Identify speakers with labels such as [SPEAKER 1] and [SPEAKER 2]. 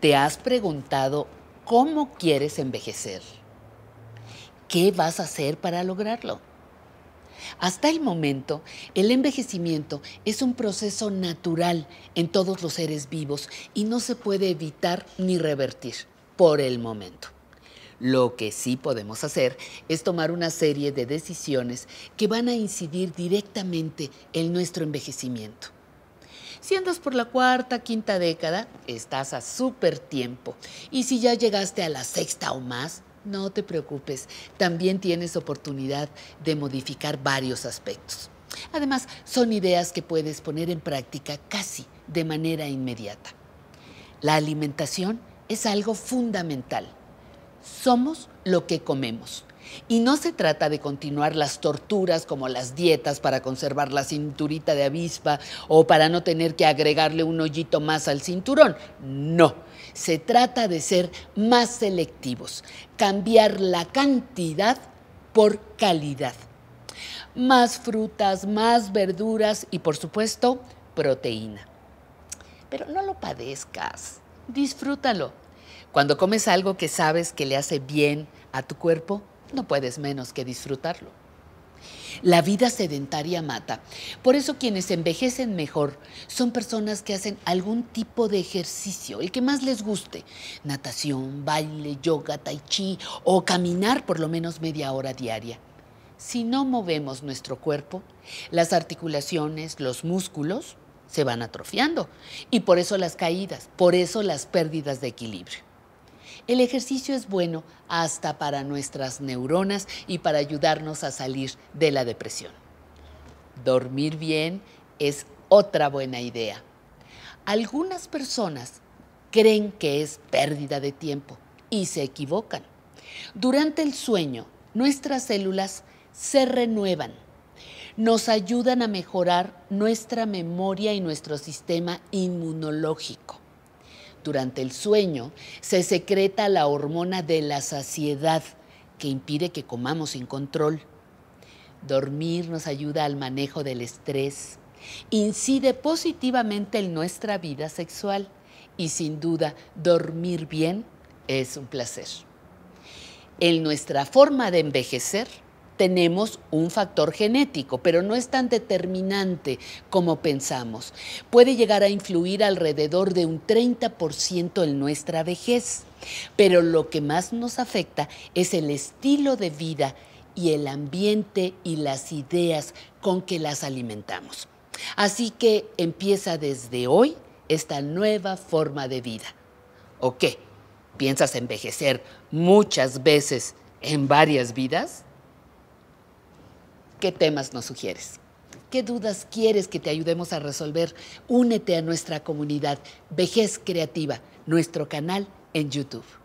[SPEAKER 1] ¿Te has preguntado cómo quieres envejecer? ¿Qué vas a hacer para lograrlo? Hasta el momento, el envejecimiento es un proceso natural en todos los seres vivos y no se puede evitar ni revertir por el momento. Lo que sí podemos hacer es tomar una serie de decisiones que van a incidir directamente en nuestro envejecimiento. Si andas por la cuarta, quinta década, estás a súper tiempo. Y si ya llegaste a la sexta o más, no te preocupes, también tienes oportunidad de modificar varios aspectos. Además, son ideas que puedes poner en práctica casi de manera inmediata. La alimentación es algo fundamental. Somos lo que comemos. Y no se trata de continuar las torturas como las dietas para conservar la cinturita de avispa o para no tener que agregarle un hoyito más al cinturón. No, se trata de ser más selectivos, cambiar la cantidad por calidad. Más frutas, más verduras y por supuesto proteína. Pero no lo padezcas, disfrútalo. Cuando comes algo que sabes que le hace bien a tu cuerpo, no puedes menos que disfrutarlo. La vida sedentaria mata. Por eso quienes envejecen mejor son personas que hacen algún tipo de ejercicio, el que más les guste. Natación, baile, yoga, tai chi o caminar por lo menos media hora diaria. Si no movemos nuestro cuerpo, las articulaciones, los músculos se van atrofiando y por eso las caídas, por eso las pérdidas de equilibrio. El ejercicio es bueno hasta para nuestras neuronas y para ayudarnos a salir de la depresión. Dormir bien es otra buena idea. Algunas personas creen que es pérdida de tiempo y se equivocan. Durante el sueño, nuestras células se renuevan. Nos ayudan a mejorar nuestra memoria y nuestro sistema inmunológico. Durante el sueño se secreta la hormona de la saciedad que impide que comamos sin control. Dormir nos ayuda al manejo del estrés, incide positivamente en nuestra vida sexual y sin duda dormir bien es un placer. En nuestra forma de envejecer, tenemos un factor genético, pero no es tan determinante como pensamos. Puede llegar a influir alrededor de un 30% en nuestra vejez, pero lo que más nos afecta es el estilo de vida y el ambiente y las ideas con que las alimentamos. Así que empieza desde hoy esta nueva forma de vida. ¿O qué? ¿Piensas envejecer muchas veces en varias vidas? ¿Qué temas nos sugieres? ¿Qué dudas quieres que te ayudemos a resolver? Únete a nuestra comunidad Vejez Creativa, nuestro canal en YouTube.